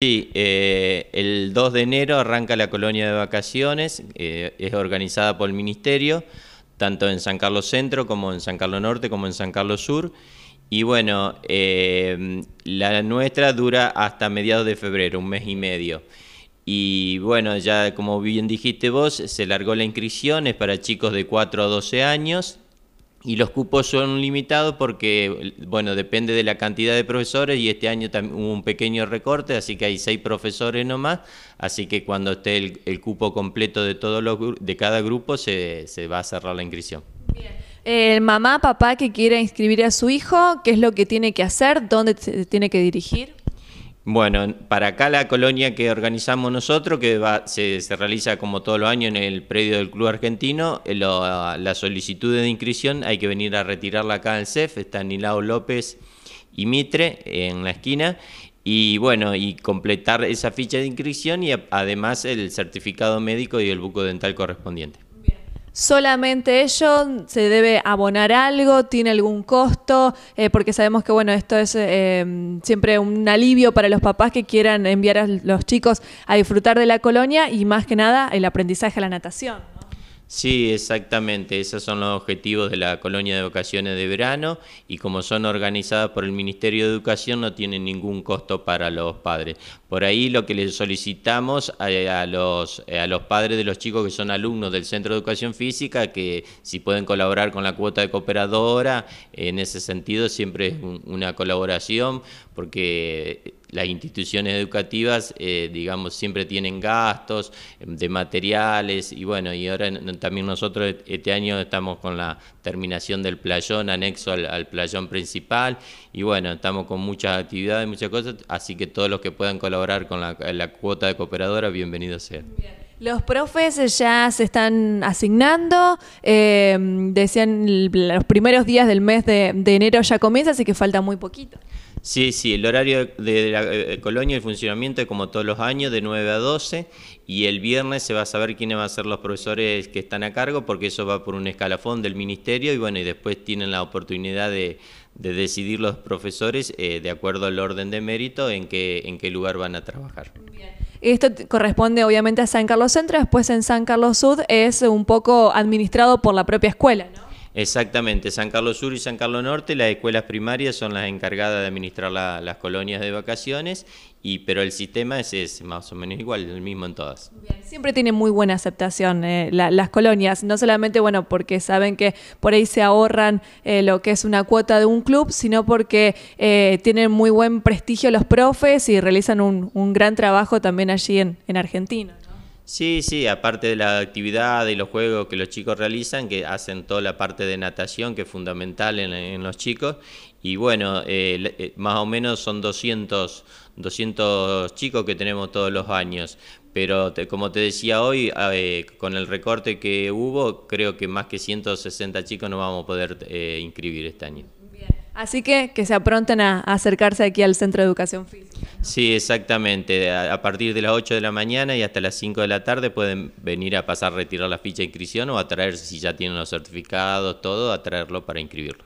Sí, eh, el 2 de enero arranca la colonia de vacaciones, eh, es organizada por el Ministerio, tanto en San Carlos Centro como en San Carlos Norte como en San Carlos Sur. Y bueno, eh, la nuestra dura hasta mediados de febrero, un mes y medio. Y bueno, ya como bien dijiste vos, se largó la inscripción, es para chicos de 4 a 12 años, y los cupos son limitados porque, bueno, depende de la cantidad de profesores y este año hubo un pequeño recorte, así que hay seis profesores nomás, así que cuando esté el, cupo completo de, todos los, de cada grupo se, se va a cerrar la inscripción. El eh, mamá, papá que quiera inscribir a su hijo, ¿qué es lo que tiene que hacer? ¿Dónde tiene que dirigir? Bueno, para acá la colonia que organizamos nosotros, que se, realiza como todos los años en el predio del Club Argentino, eh, la solicitud de inscripción hay que venir a retirarla acá en CEF, está Nilao López y Mitre en la esquina, y bueno, y completar esa ficha de inscripción y además el certificado médico y el buco dental correspondiente solamente ellos se debe abonar algo, tiene algún costo, eh, porque sabemos que bueno, esto es eh, siempre un alivio para los papás que quieran enviar a los chicos a disfrutar de la colonia y más que nada el aprendizaje a la natación. Sí, exactamente. Esos son los objetivos de la colonia de vacaciones de verano y como son organizadas por el Ministerio de Educación no tienen ningún costo para los padres. Por ahí lo que les solicitamos a, los, a los padres de los chicos que son alumnos del Centro de Educación Física, que si pueden colaborar con la cuota de cooperadora, en ese sentido siempre es una colaboración porque las instituciones educativas, eh, digamos, siempre tienen gastos eh, de materiales y bueno, y ahora también nosotros e-, este año estamos con la terminación del playón anexo al, playón principal y bueno, estamos con muchas actividades, muchas cosas, así que todos los que puedan colaborar con la, cuota de cooperadora, bienvenidos sean. Los profes ya se están asignando, eh, decían los primeros días del mes de enero ya comienza, así que falta muy poquito. Sí, sí, el horario de la eh, colonia, el funcionamiento es como todos los años, de 9 a 12, y el viernes se va a saber quiénes van a ser los profesores que están a cargo, porque eso va por un escalafón del ministerio, y bueno, y después tienen la oportunidad de, decidir los profesores, eh, de acuerdo al orden de mérito, en qué, en qué lugar van a trabajar. Bien. Esto corresponde obviamente a San Carlos Centro, después en San Carlos Sud es un poco administrado por la propia escuela, ¿no? Exactamente, San Carlos Sur y San Carlos Norte, las escuelas primarias son las encargadas de administrar las colonias de vacaciones, y, pero el sistema es, más o menos igual, el mismo en todas. Siempre tiene muy buena aceptación eh, las colonias, no solamente bueno porque saben que por ahí se ahorran eh, lo que es una cuota de un club, sino porque eh, tienen muy buen prestigio los profes y realizan un, gran trabajo también allí en Argentina. Sí, sí, aparte de la actividad y los juegos que los chicos realizan, que hacen toda la parte de natación, que es fundamental en, los chicos. Y bueno, eh, eh, más o menos son 200, 200 chicos que tenemos todos los años. Pero como te decía hoy, eh, con el recorte que hubo, creo que más que 160 chicos no vamos a poder inscribir este año. Así que que se apronten a, acercarse aquí al Centro de Educación Física. Sí, exactamente. A, a, partir de las 8 de la mañana y hasta las 5 de la tarde pueden venir a pasar a retirar la ficha de inscripción o a traer, si ya tienen los certificados, todo, a traerlo para inscribirlo.